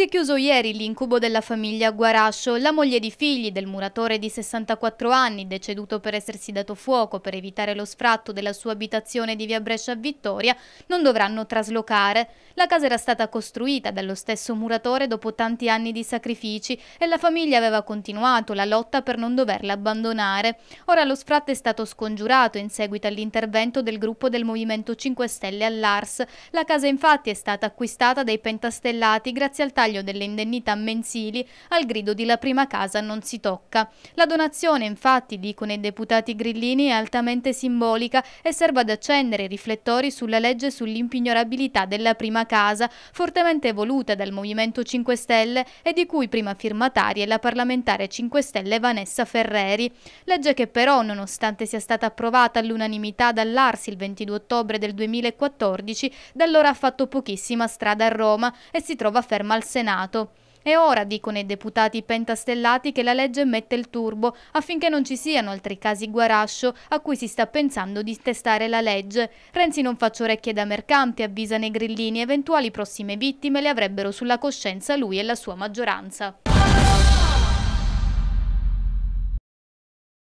Si è chiuso ieri l'incubo della famiglia Guarascio, la moglie ed i figli del muratore di 64 anni, deceduto per essersi dato fuoco per evitare lo sfratto della sua abitazione di via Brescia Vittoria, non dovranno traslocare. La casa era stata costruita dallo stesso muratore dopo tanti anni di sacrifici e la famiglia aveva continuato la lotta per non doverla abbandonare. Ora lo sfratto è stato scongiurato in seguito all'intervento del gruppo del Movimento 5 Stelle all'Ars. La casa infatti è stata acquistata dai pentastellati grazie al taglio taglio delle indennità mensili al grido di la prima casa non si tocca. La donazione, infatti, dicono i deputati grillini, è altamente simbolica e serve ad accendere i riflettori sulla legge sull'impignorabilità della prima casa, fortemente voluta dal Movimento 5 Stelle e di cui prima firmataria è la parlamentare 5 Stelle Vanessa Ferreri. Legge che però, nonostante sia stata approvata all'unanimità dall'Arsi il 22 ottobre del 2014, da allora ha fatto pochissima strada a Roma e si trova ferma al Senato Senato. È ora, dicono i deputati pentastellati, che la legge mette il turbo affinché non ci siano altri casi guarascio a cui si sta pensando di testare la legge. Renzi non faccia orecchie da mercante, avvisano i grillini, eventuali prossime vittime le avrebbero sulla coscienza lui e la sua maggioranza.